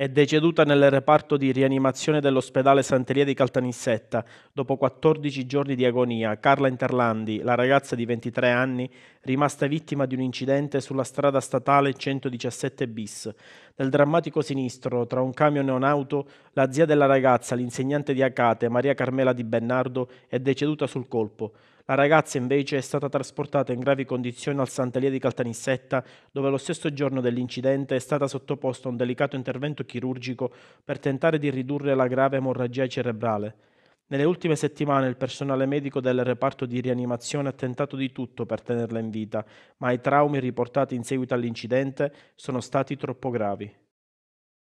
è deceduta nel reparto di rianimazione dell'ospedale Santeria di Caltanissetta dopo 14 giorni di agonia. Carla Interlandi, la ragazza di 23 anni, rimasta vittima di un incidente sulla strada statale 117 bis. Nel drammatico sinistro tra un camion e un'auto, la zia della ragazza, l'insegnante di Acate, Maria Carmela Di Bennardo, è deceduta sul colpo. La ragazza invece è stata trasportata in gravi condizioni al Sant'Elia di Caltanissetta, dove lo stesso giorno dell'incidente è stata sottoposta a un delicato intervento chirurgico per tentare di ridurre la grave emorragia cerebrale. Nelle ultime settimane il personale medico del reparto di rianimazione ha tentato di tutto per tenerla in vita, ma i traumi riportati in seguito all'incidente sono stati troppo gravi.